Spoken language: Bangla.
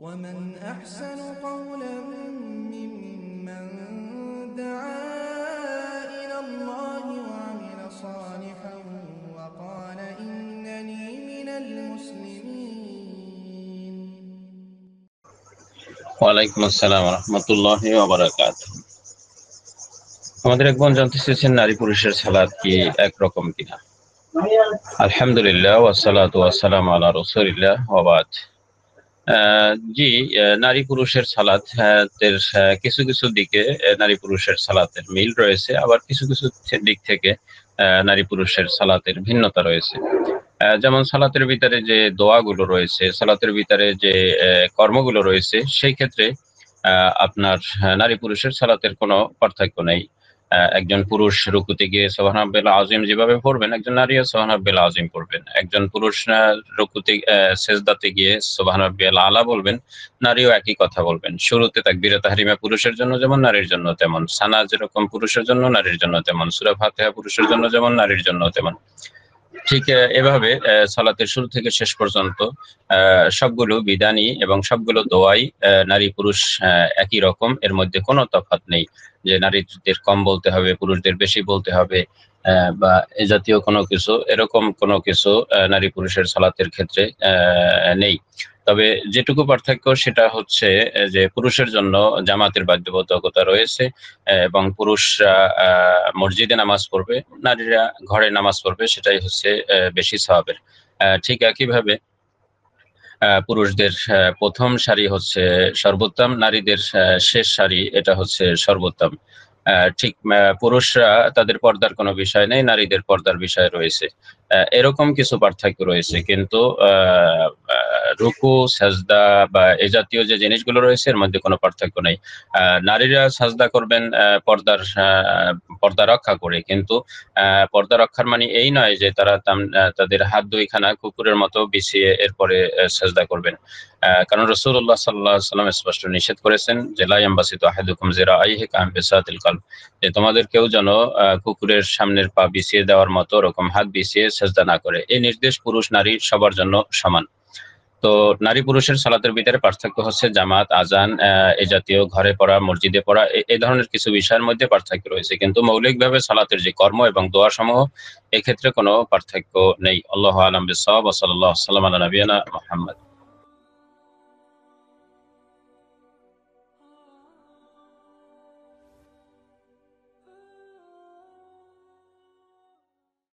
ومن أحسن قولا ممن دعا إلى الله وعمل صالحا وقال إنني من المسلمين وعليكم السلام ورحمة الله وبركاته আমাদের এক বোন জানতে চেয়েছেন নারী পুরুষের সালাদ কি একরকম কিনা আলহামদুলিল্লাহ ওয়াসালাত ওয়াসালাম আলা রসুলিল্লাহ ওবাদ জি নারী পুরুষের সালাতের কিছু কিছু দিকে নারী পুরুষের সালাতের মিল রয়েছে আবার কিছু কিছু দিক থেকে নারী পুরুষের সালাতের ভিন্নতা রয়েছে যেমন সালাতের ভিতরে যে দোয়াগুলো রয়েছে সালাতের ভিতরে যে কর্মগুলো রয়েছে সেই ক্ষেত্রে আপনার নারী পুরুষের সালাতের কোনো পার্থক্য নেই একজন পুরুষ রুকুতে গিয়ে সোহানাবেল আজিম যেভাবে পড়বেন একজন নারী সোহান সোহানাবেল আজিম পড়বেন একজন পুরুষ রুকুতে সেজদাতে গিয়ে সোহানাবেল আলা বলবেন নারীও একই কথা বলবেন শুরুতে তাকবির হারিমা পুরুষের জন্য যেমন নারীর জন্য তেমন সানা যেরকম পুরুষের জন্য নারীর জন্য তেমন সুরা ফাতেহা পুরুষের জন্য যেমন নারীর জন্য তেমন ঠিক এভাবে সালাতের শুরু থেকে শেষ পর্যন্ত সবগুলো বিধানি এবং সবগুলো দোয়াই নারী পুরুষ একই রকম এর মধ্যে কোনো তফাত নেই যে নারীদের কম বলতে হবে পুরুষদের বেশি বলতে হবে বা এ জাতীয় কোনো কিছু এরকম কোনো কিছু নারী পুরুষের সালাতের ক্ষেত্রে নেই তবে যেটুকু পার্থক্য সেটা হচ্ছে যে পুরুষের জন্য জামাতের বাধ্যবাধকতা রয়েছে এবং পুরুষরা মসজিদে নামাজ পড়বে নারীরা ঘরে নামাজ পড়বে সেটাই হচ্ছে বেশি স্বভাবের ঠিক একইভাবে পুরুষদের প্রথম সারি হচ্ছে সর্বোত্তম নারীদের শেষ সারি এটা হচ্ছে সর্বোত্তম ঠিক পুরুষরা তাদের পর্দার কোনো বিষয় নেই নারীদের পর্দার বিষয় রয়েছে এরকম কিছু পার্থক্য রয়েছে কিন্তু রুকু সাজদা বা এ জাতীয় যে জিনিসগুলো রয়েছে এর মধ্যে কোনো পার্থক্য নেই নারীরা সাজদা করবেন পর্দার পর্দা রক্ষা করে কিন্তু পর্দা রক্ষার মানে এই নয় যে তারা তাদের হাত দুইখানা কুকুরের মতো বিছিয়ে এরপরে সাজদা করবেন কারণ রসুল্লাহ সাল্লাহ সাল্লাম স্পষ্ট নিষেধ করেছেন যে লাইম্বাসিত আহেদুকুম জেরা হেক কামবেসাতিল কাল যে তোমাদের কেউ যেন কুকুরের সামনের পা বিছিয়ে দেওয়ার মতো ওরকম হাত বিছিয়ে সাজদা না করে এই নির্দেশ পুরুষ নারী সবার জন্য সমান তো নারী পুরুষের সালাতের ভিতরে পার্থক্য হচ্ছে জামাত আজান এ জাতীয় ঘরে পড়া মসজিদে পড়া এ ধরনের কিছু বিষয়ের মধ্যে পার্থক্য রয়েছে কিন্তু মৌলিকভাবে সালাতের যে কর্ম এবং দোয়া সমূহ এক্ষেত্রে কোনো পার্থক্য নেই আল্লাহ আলম বিসব সাল্লাহ সাল্লাম আল্লাহ নবীনা মোহাম্মদ